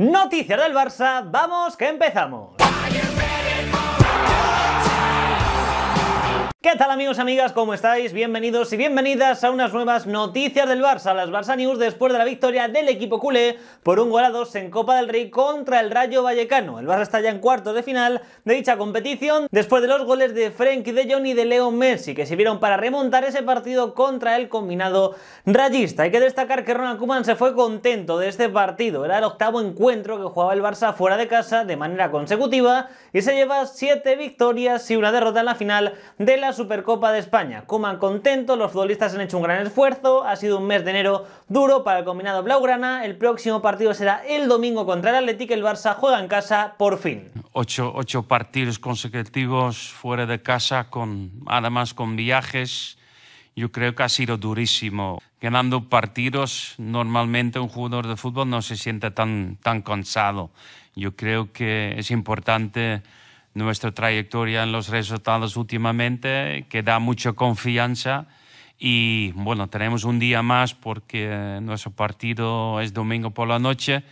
Noticias del Barça, vamos que empezamos. ¿Qué tal amigos, amigas? ¿Cómo estáis? Bienvenidos y bienvenidas a unas nuevas noticias del Barça, las Barça News, después de la victoria del equipo culé por un gol a dos en Copa del Rey contra el Rayo Vallecano. El Barça está ya en cuartos de final de dicha competición, después de los goles de Frenkie de Jong y de Leo Messi, que sirvieron para remontar ese partido contra el combinado rayista. Hay que destacar que Ronald Koeman se fue contento de este partido. Era el octavo encuentro que jugaba el Barça fuera de casa de manera consecutiva y se lleva siete victorias y una derrota en la final de la Supercopa de España. Coman contentos, los futbolistas han hecho un gran esfuerzo, ha sido un mes de enero duro para el combinado Blaugrana, el próximo partido será el domingo contra el Atlético, el Barça juega en casa por fin. Ocho, partidos consecutivos fuera de casa, con, además con viajes, yo creo que ha sido durísimo. Ganando partidos, normalmente un jugador de fútbol no se siente tan, tan cansado. Yo creo que es importante nuestra trayectoria en los resultados últimamente, que da mucha confianza. Y bueno, tenemos un día más porque eh, nuestro partido es domingo por la noche.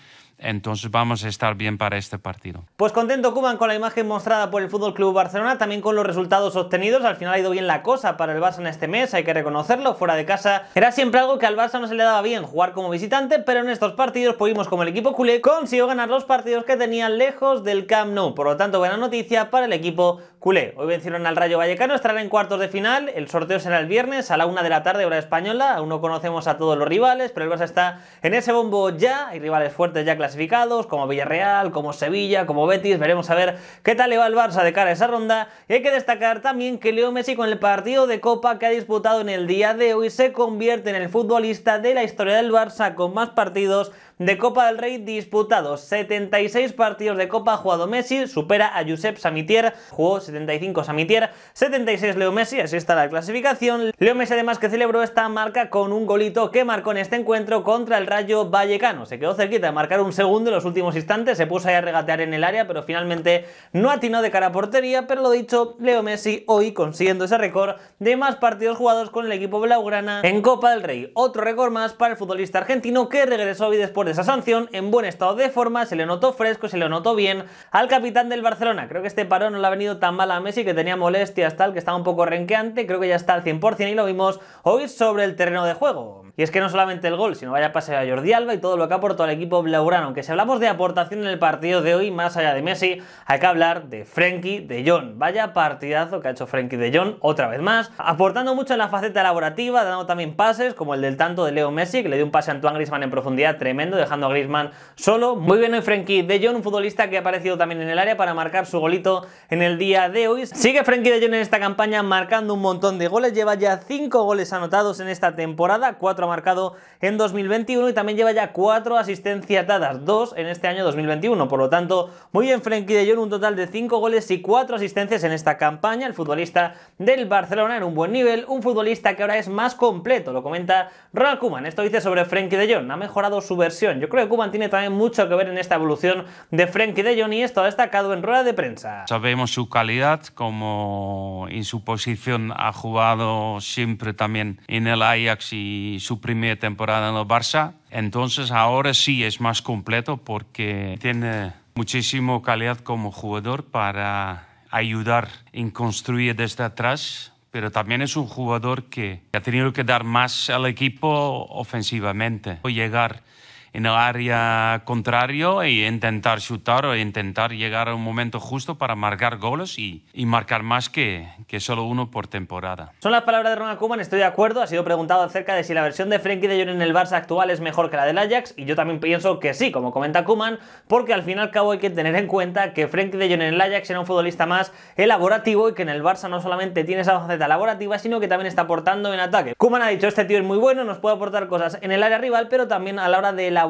Entonces vamos a estar bien para este partido. Pues contento Cuban con la imagen mostrada por el Fútbol Club Barcelona, también con los resultados obtenidos. Al final ha ido bien la cosa para el Barça en este mes, hay que reconocerlo. Fuera de casa era siempre algo que al Barça no se le daba bien jugar como visitante, pero en estos partidos pudimos pues como el equipo culé consiguió ganar los partidos que tenía lejos del Camp Nou. Por lo tanto, buena noticia para el equipo culé. Hoy vencieron al Rayo Vallecano, estarán en cuartos de final. El sorteo será el viernes a la una de la tarde, hora española. Aún no conocemos a todos los rivales, pero el Barça está en ese bombo ya. Hay rivales fuertes ya clasificados, como Villarreal, como Sevilla, como Betis. Veremos a ver qué tal le va el Barça de cara a esa ronda. Y hay que destacar también que Leo Messi, con el partido de Copa que ha disputado en el día de hoy, se convierte en el futbolista de la historia del Barça con más partidos de Copa del Rey disputados. 76 partidos de Copa ha jugado Messi, supera a Josep Samitier, jugó 75 Samitier, 76 Leo Messi, así está la clasificación. Leo Messi además que celebró esta marca con un golito que marcó en este encuentro contra el Rayo Vallecano. Se quedó cerquita de marcar un segundo en los últimos instantes, se puso ahí a regatear en el área, pero finalmente no atinó de cara a portería, pero lo dicho, Leo Messi hoy consiguiendo ese récord de más partidos jugados con el equipo blaugrana en Copa del Rey. Otro récord más para el futbolista argentino que regresó hoy después de esa sanción, en buen estado de forma, se le notó fresco, se le notó bien al capitán del Barcelona. Creo que este parón no le ha venido tan mal a Messi, que tenía molestias tal, que estaba un poco renqueante, creo que ya está al 100% y lo vimos hoy sobre el terreno de juego. Y es que no solamente el gol, sino vaya pase a Jordi Alba y todo lo que aportó al equipo blaugrana. Aunque si hablamos de aportación en el partido de hoy, más allá de Messi, hay que hablar de Frenkie de Jong. Vaya partidazo que ha hecho Frenkie de Jong otra vez más, aportando mucho en la faceta elaborativa, dando también pases, como el del tanto de Leo Messi, que le dio un pase a Antoine Griezmann en profundidad tremendo, dejando a Griezmann solo. Muy bien hoy Frenkie de Jong, un futbolista que ha aparecido también en el área para marcar su golito en el día de hoy. Sigue Frenkie de Jong en esta campaña marcando un montón de goles, lleva ya 5 goles anotados en esta temporada, 4 marcado en 2021 y también lleva ya cuatro asistencias dadas, dos en este año 2021. Por lo tanto, muy bien Frenkie de Jong, un total de cinco goles y cuatro asistencias en esta campaña. El futbolista del Barcelona en un buen nivel, un futbolista que ahora es más completo, lo comenta Ronald Koeman. Esto dice sobre Frenkie de Jong, ha mejorado su versión. Yo creo que Koeman tiene también mucho que ver en esta evolución de Frenkie de Jong y esto ha destacado en rueda de prensa. Sabemos su calidad, como en su posición ha jugado siempre también en el Ajax y su primera temporada en el Barça. Entonces ahora sí es más completo porque tiene muchísimo calidad como jugador para ayudar en construir desde atrás, pero también es un jugador que ha tenido que dar más al equipo ofensivamente, o llegar en el área contrario e intentar chutar o intentar llegar a un momento justo para marcar goles y, marcar más que, que, solo uno por temporada. Son las palabras de Ronald Koeman, estoy de acuerdo. Ha sido preguntado acerca de si la versión de Frenkie de Jong en el Barça actual es mejor que la del Ajax y yo también pienso que sí, como comenta Koeman, porque al fin y al cabo hay que tener en cuenta que Frenkie de Jong en el Ajax era un futbolista más elaborativo y que en el Barça no solamente tiene esa faceta elaborativa, sino que también está aportando en ataque. Koeman ha dicho, este tío es muy bueno, nos puede aportar cosas en el área rival, pero también a la hora de elaborar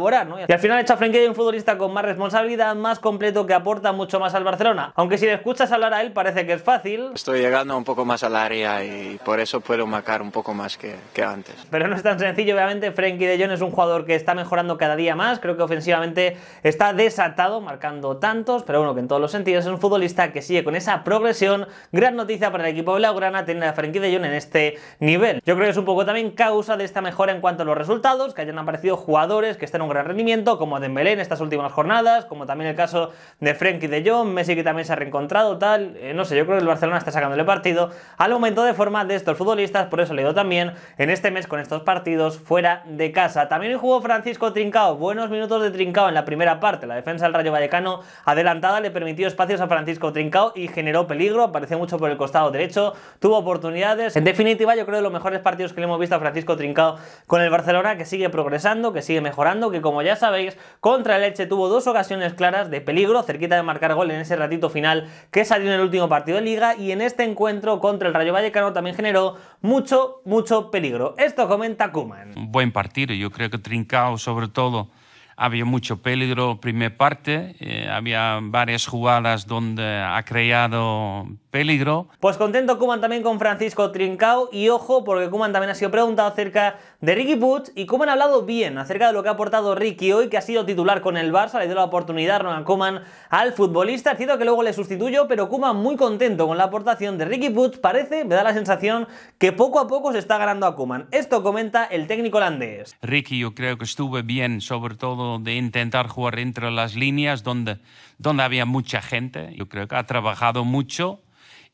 y al final echa Frenkie Jong un futbolista con más responsabilidad, más completo, que aporta mucho más al Barcelona. Aunque si le escuchas hablar a él parece que es fácil. Estoy llegando un poco más al área y por eso puedo marcar un poco más que, antes. Pero no es tan sencillo, obviamente. Frenkie de Jong es un jugador que está mejorando cada día más. Creo que ofensivamente está desatado, marcando tantos, pero bueno, que en todos los sentidos es un futbolista que sigue con esa progresión. Gran noticia para el equipo de blaugrana tener a Frenkie de Jong en este nivel. Yo creo que es un poco también causa de esta mejora en cuanto a los resultados, que hayan aparecido jugadores que están un gran rendimiento, como Dembélé en estas últimas jornadas, como también el caso de Frenkie de Jong, Messi que también se ha reencontrado, tal, eh, no sé, yo creo que el Barcelona está sacándole partido al momento de forma de estos futbolistas, por eso le digo también en este mes con estos partidos fuera de casa. También jugó Francisco Trincao, buenos minutos de Trincao en la primera parte, la defensa del Rayo Vallecano adelantada le permitió espacios a Francisco Trincao y generó peligro, apareció mucho por el costado derecho, tuvo oportunidades, en definitiva yo creo que los mejores partidos que le hemos visto a Francisco Trincao con el Barcelona, que sigue progresando, que sigue mejorando, que como ya sabéis contra el Elche tuvo dos ocasiones claras de peligro cerquita de marcar gol en ese ratito final que salió en el último partido de liga y en este encuentro contra el Rayo Vallecano también generó mucho, mucho peligro. Esto comenta Kuman. Buen partido, yo creo que Trincao sobre todo había mucho peligro primera parte, eh, había varias jugadas donde ha creado peligro. Pues contento Kuman también con Francisco Trincao y ojo porque Kuman también ha sido preguntado acerca de Ricky Butz y Kuman ha hablado bien acerca de lo que ha aportado Ricky hoy que ha sido titular con el Barça, le dio la oportunidad a Kuman al futbolista, ha cierto que luego le sustituyó pero Kuman muy contento con la aportación de Ricky Butz. parece, me da la sensación que poco a poco se está ganando a Kuman. Esto comenta el técnico holandés. Ricky yo creo que estuve bien, sobre todo de intentar jugar entre las líneas donde, donde había mucha gente, yo creo que ha trabajado mucho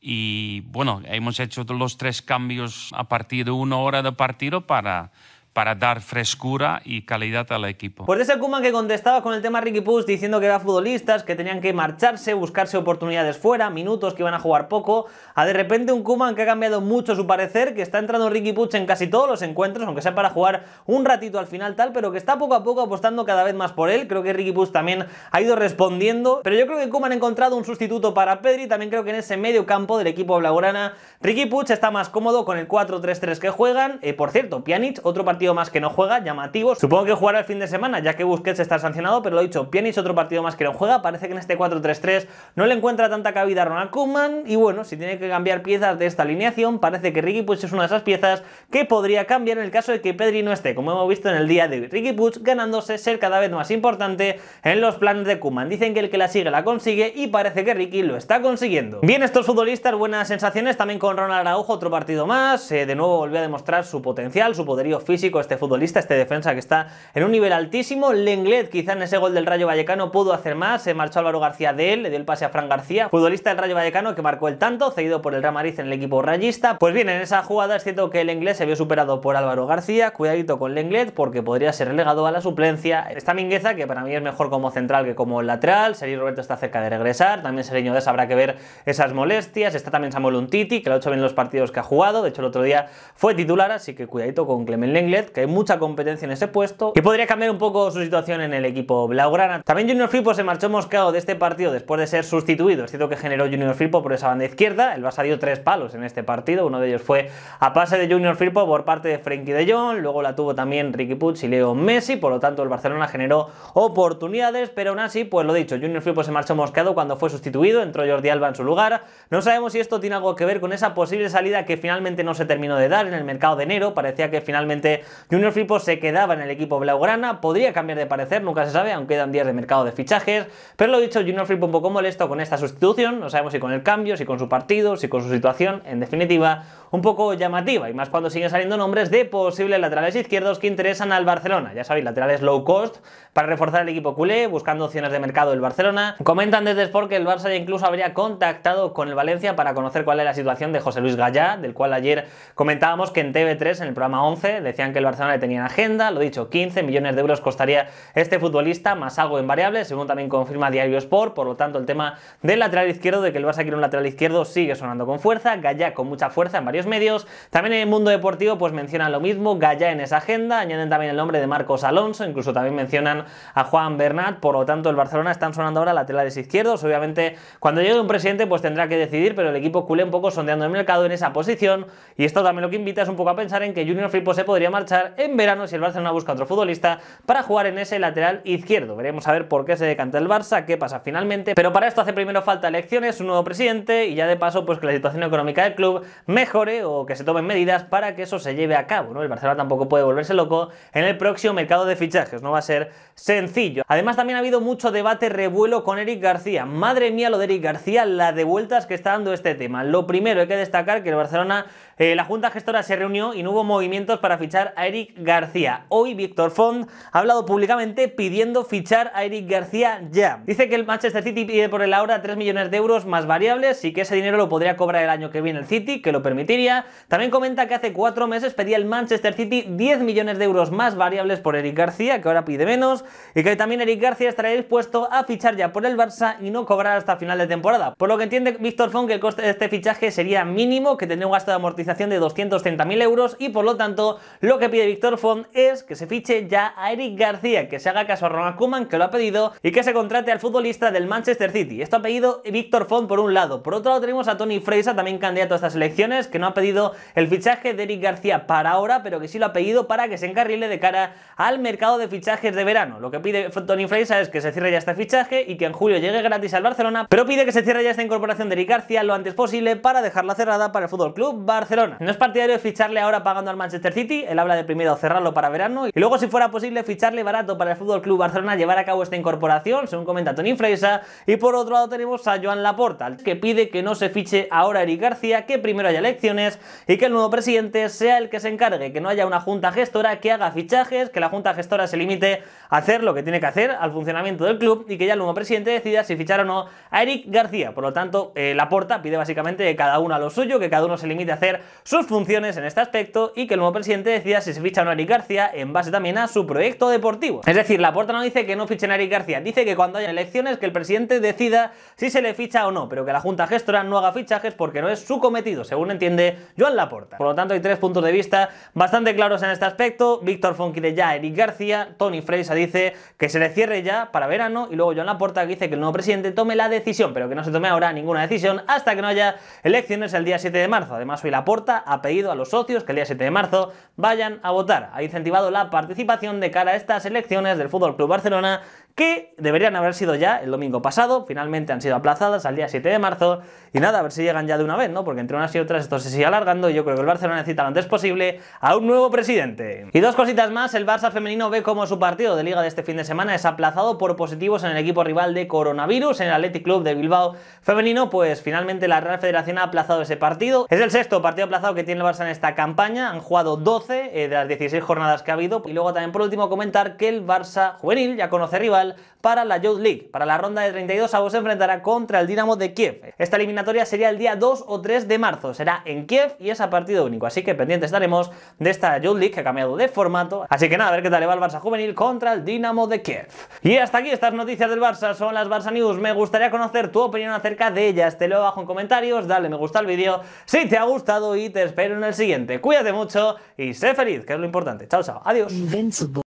y bueno, hemos hecho los tres cambios a partir de una hora de partido para para dar frescura y calidad al equipo. Pues de ese Kuman que contestaba con el tema Ricky Puch diciendo que era futbolistas que tenían que marcharse, buscarse oportunidades fuera, minutos que iban a jugar poco, a de repente un Kuman que ha cambiado mucho su parecer, que está entrando Ricky Puch en casi todos los encuentros, aunque sea para jugar un ratito al final tal, pero que está poco a poco apostando cada vez más por él. Creo que Ricky Puch también ha ido respondiendo, pero yo creo que Kuman ha encontrado un sustituto para Pedri, también creo que en ese medio campo del equipo blaugrana Ricky Puch está más cómodo con el 4-3-3 que juegan. Eh, por cierto, Pjanic, otro partido más que no juega, llamativo. Supongo que jugará el fin de semana, ya que Busquets está sancionado, pero lo he dicho, Pienis otro partido más que no juega. Parece que en este 4-3-3 no le encuentra tanta cabida a Ronald Koeman y bueno, si tiene que cambiar piezas de esta alineación, parece que Ricky Puch es una de esas piezas que podría cambiar en el caso de que Pedri no esté, como hemos visto en el día de Ricky Puig ganándose ser cada vez más importante en los planes de Koeman Dicen que el que la sigue la consigue y parece que Ricky lo está consiguiendo. Bien, estos futbolistas, buenas sensaciones también con Ronald Araujo, otro partido más. Eh, de nuevo volvió a demostrar su potencial, su poderío físico este futbolista, este defensa que está en un nivel altísimo. Lenglet, quizá en ese gol del Rayo Vallecano, pudo hacer más. Se marchó Álvaro García de él, le dio el pase a Fran García, futbolista del Rayo Vallecano que marcó el tanto, cedido por el Real en el equipo rayista. Pues bien, en esa jugada es cierto que el inglés se vio superado por Álvaro García. Cuidadito con Lenglet porque podría ser relegado a la suplencia. Esta Mingueza, que para mí es mejor como central que como lateral. sería Roberto está cerca de regresar. También Sereño Des habrá que ver esas molestias. Está también Samuel Untiti, que lo ha hecho bien en los partidos que ha jugado. De hecho, el otro día fue titular, así que cuidadito con Clement Lenglet que hay mucha competencia en ese puesto, y podría cambiar un poco su situación en el equipo blaugrana. También Junior Firpo se marchó mosqueado de este partido después de ser sustituido. Es cierto que generó Junior Firpo por esa banda izquierda. El Barça dio tres palos en este partido. Uno de ellos fue a pase de Junior Firpo por parte de Frenkie de Jong. Luego la tuvo también Ricky Puig y Leo Messi. Por lo tanto, el Barcelona generó oportunidades, pero aún así, pues lo dicho, Junior Firpo se marchó mosqueado cuando fue sustituido. Entró Jordi Alba en su lugar. No sabemos si esto tiene algo que ver con esa posible salida que finalmente no se terminó de dar en el mercado de enero. Parecía que finalmente Junior Firpo se quedaba en el equipo blaugrana, podría cambiar de parecer, nunca se sabe, aunque quedan días de mercado de fichajes, pero lo dicho, Junior Firpo un poco molesto con esta sustitución, no sabemos si con el cambio, si con su partido, si con su situación, en definitiva, un poco llamativa, y más cuando siguen saliendo nombres de posibles laterales izquierdos que interesan al Barcelona, ya sabéis, laterales low cost, para reforzar el equipo culé, buscando opciones de mercado del Barcelona. Comentan desde Sport que el Barça ya incluso habría contactado con el Valencia para conocer cuál es la situación de José Luis Gallá, del cual ayer comentábamos que en TV3, en el programa 11, decían que el Barcelona le tenía agenda, lo dicho, 15 millones de euros costaría este futbolista, más algo en variables, según también confirma Diario Sport, por lo tanto el tema del lateral izquierdo, de que el Barça quiere un lateral izquierdo, sigue sonando con fuerza, Gaya con mucha fuerza en varios medios, también en el mundo deportivo pues mencionan lo mismo, Gaya en esa agenda, añaden también el nombre de Marcos Alonso, incluso también mencionan a Juan Bernat, por lo tanto el Barcelona están sonando ahora laterales izquierdos, obviamente cuando llegue un presidente pues tendrá que decidir, pero el equipo culé un poco sondeando el mercado en esa posición y esto también lo que invita es un poco a pensar en que Junior Firpo se podría más en verano si el Barcelona busca otro futbolista para jugar en ese lateral izquierdo. Veremos a ver por qué se decanta el Barça, qué pasa finalmente, pero para esto hace primero falta elecciones, un nuevo presidente y ya de paso pues que la situación económica del club mejore o que se tomen medidas para que eso se lleve a cabo, El Barcelona tampoco puede volverse loco en el próximo mercado de fichajes, no va a ser sencillo. Además también ha habido mucho debate revuelo con Eric García. Madre mía lo de Eric García, la de vueltas que está dando este tema. Lo primero hay que destacar que el Barcelona eh, la Junta Gestora se reunió y no hubo movimientos para fichar a Eric García. Hoy Víctor Font ha hablado públicamente pidiendo fichar a Eric García ya. Dice que el Manchester City pide por el ahora 3 millones de euros más variables y que ese dinero lo podría cobrar el año que viene el City, que lo permitiría. También comenta que hace 4 meses pedía el Manchester City 10 millones de euros más variables por Eric García, que ahora pide menos, y que también Eric García estará dispuesto a fichar ya por el Barça y no cobrar hasta final de temporada. Por lo que entiende Víctor Font que el coste de este fichaje sería mínimo, que tendría un gasto de amortización de 230.000 euros y por lo tanto lo que pide Víctor Font es que se fiche ya a Eric García, que se haga caso a Ronald Koeman que lo ha pedido y que se contrate al futbolista del Manchester City. Esto ha pedido Víctor Font por un lado. Por otro lado tenemos a Tony Freisa, también candidato a estas elecciones, que no ha pedido el fichaje de Eric García para ahora, pero que sí lo ha pedido para que se encarrile de cara al mercado de fichajes de verano. Lo que pide Tony Freisa es que se cierre ya este fichaje y que en julio llegue gratis al Barcelona, pero pide que se cierre ya esta incorporación de Eric García lo antes posible para dejarla cerrada para el Fútbol Club Barcelona. No es partidario ficharle ahora pagando al Manchester City, él habla de primero cerrarlo para verano, y luego si fuera posible ficharle barato para el Fútbol Club Barcelona llevar a cabo esta incorporación, según comenta Tony Freisa, y por otro lado tenemos a Joan Laporta, que pide que no se fiche ahora Eric García, que primero haya elecciones y que el nuevo presidente sea el que se encargue, que no haya una junta gestora que haga fichajes, que la junta gestora se limite a hacer lo que tiene que hacer al funcionamiento del club y que ya el nuevo presidente decida si fichar o no a Eric García. Por lo tanto, eh, Laporta pide básicamente que cada uno a lo suyo, que cada uno se limite a hacer sus funciones en este aspecto y que el nuevo presidente decida si se ficha o no a Eric García en base también a su proyecto deportivo. Es decir, la puerta no dice que no fichen a Eric García, dice que cuando haya elecciones que el presidente decida si se le ficha o no, pero que la Junta Gestora no haga fichajes porque no es su cometido, según entiende Joan Laporta. Por lo tanto, hay tres puntos de vista bastante claros en este aspecto. Víctor Fon quiere ya a Eric García, Tony Freisa dice que se le cierre ya para verano y luego Joan Laporta dice que el nuevo presidente tome la decisión, pero que no se tome ahora ninguna decisión hasta que no haya elecciones el día 7 de marzo. Además, hoy Laporta ha pedido a los socios que el día 7 de marzo vayan a votar. Ha incentivado la participación de cara a estas elecciones del Fútbol Club Barcelona que deberían haber sido ya el domingo pasado, finalmente han sido aplazadas al día 7 de marzo y nada, a ver si llegan ya de una vez, ¿no? Porque entre unas y otras esto se sigue alargando y yo creo que el Barcelona necesita lo antes posible a un nuevo presidente. Y dos cositas más, el Barça femenino ve como su partido de liga de este fin de semana es aplazado por positivos en el equipo rival de coronavirus, en el Athletic Club de Bilbao femenino, pues finalmente la Real Federación ha aplazado ese partido. Es el sexto partido aplazado que tiene el Barça en esta campaña, han jugado 12 eh, de las 16 jornadas que ha habido y luego también por último comentar que el Barça juvenil ya conoce rival para la Youth League. Para la ronda de 32, vos se enfrentará contra el Dinamo de Kiev. Esta eliminatoria sería el día 2 o 3 de marzo, será en Kiev y es a partido único, así que pendientes estaremos de esta Youth League que ha cambiado de formato. Así que nada, a ver qué tal le va el Barça Juvenil contra el Dinamo de Kiev. Y hasta aquí estas noticias del Barça, son las Barça News. Me gustaría conocer tu opinión acerca de ellas, te lo abajo en comentarios, dale me gusta al vídeo si te ha gustado y te espero en el siguiente. Cuídate mucho y sé feliz, que es lo importante. Chao, chao. Adiós.